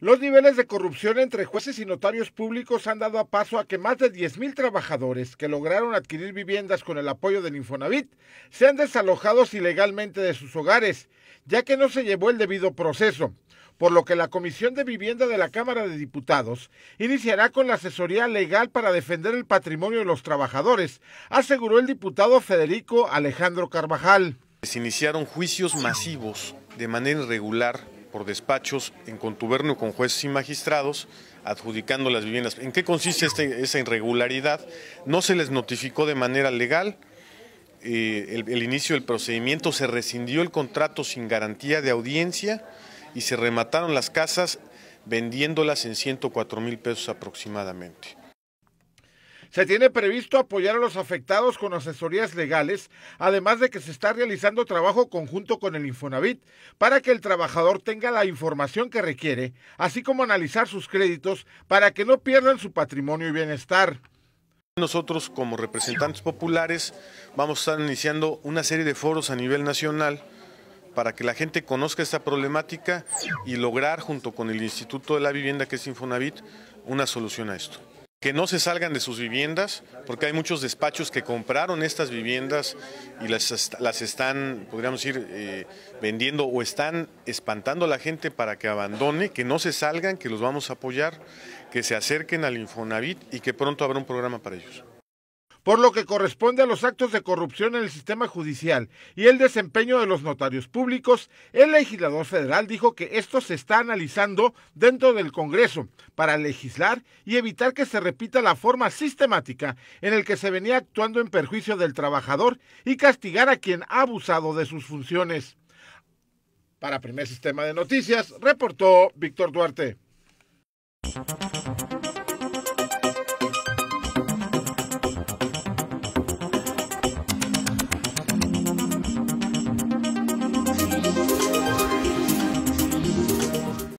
Los niveles de corrupción entre jueces y notarios públicos han dado a paso a que más de 10.000 trabajadores que lograron adquirir viviendas con el apoyo del Infonavit sean desalojados ilegalmente de sus hogares, ya que no se llevó el debido proceso, por lo que la Comisión de Vivienda de la Cámara de Diputados iniciará con la asesoría legal para defender el patrimonio de los trabajadores, aseguró el diputado Federico Alejandro Carvajal. Se iniciaron juicios masivos de manera irregular por despachos en contubernio con jueces y magistrados adjudicando las viviendas. ¿En qué consiste este, esa irregularidad? No se les notificó de manera legal eh, el, el inicio del procedimiento, se rescindió el contrato sin garantía de audiencia y se remataron las casas vendiéndolas en 104 mil pesos aproximadamente. Se tiene previsto apoyar a los afectados con asesorías legales, además de que se está realizando trabajo conjunto con el Infonavit para que el trabajador tenga la información que requiere, así como analizar sus créditos para que no pierdan su patrimonio y bienestar. Nosotros como representantes populares vamos a estar iniciando una serie de foros a nivel nacional para que la gente conozca esta problemática y lograr junto con el Instituto de la Vivienda que es Infonavit una solución a esto que no se salgan de sus viviendas, porque hay muchos despachos que compraron estas viviendas y las, las están, podríamos decir, eh, vendiendo o están espantando a la gente para que abandone, que no se salgan, que los vamos a apoyar, que se acerquen al Infonavit y que pronto habrá un programa para ellos por lo que corresponde a los actos de corrupción en el sistema judicial y el desempeño de los notarios públicos, el legislador federal dijo que esto se está analizando dentro del Congreso para legislar y evitar que se repita la forma sistemática en el que se venía actuando en perjuicio del trabajador y castigar a quien ha abusado de sus funciones. Para Primer Sistema de Noticias, reportó Víctor Duarte.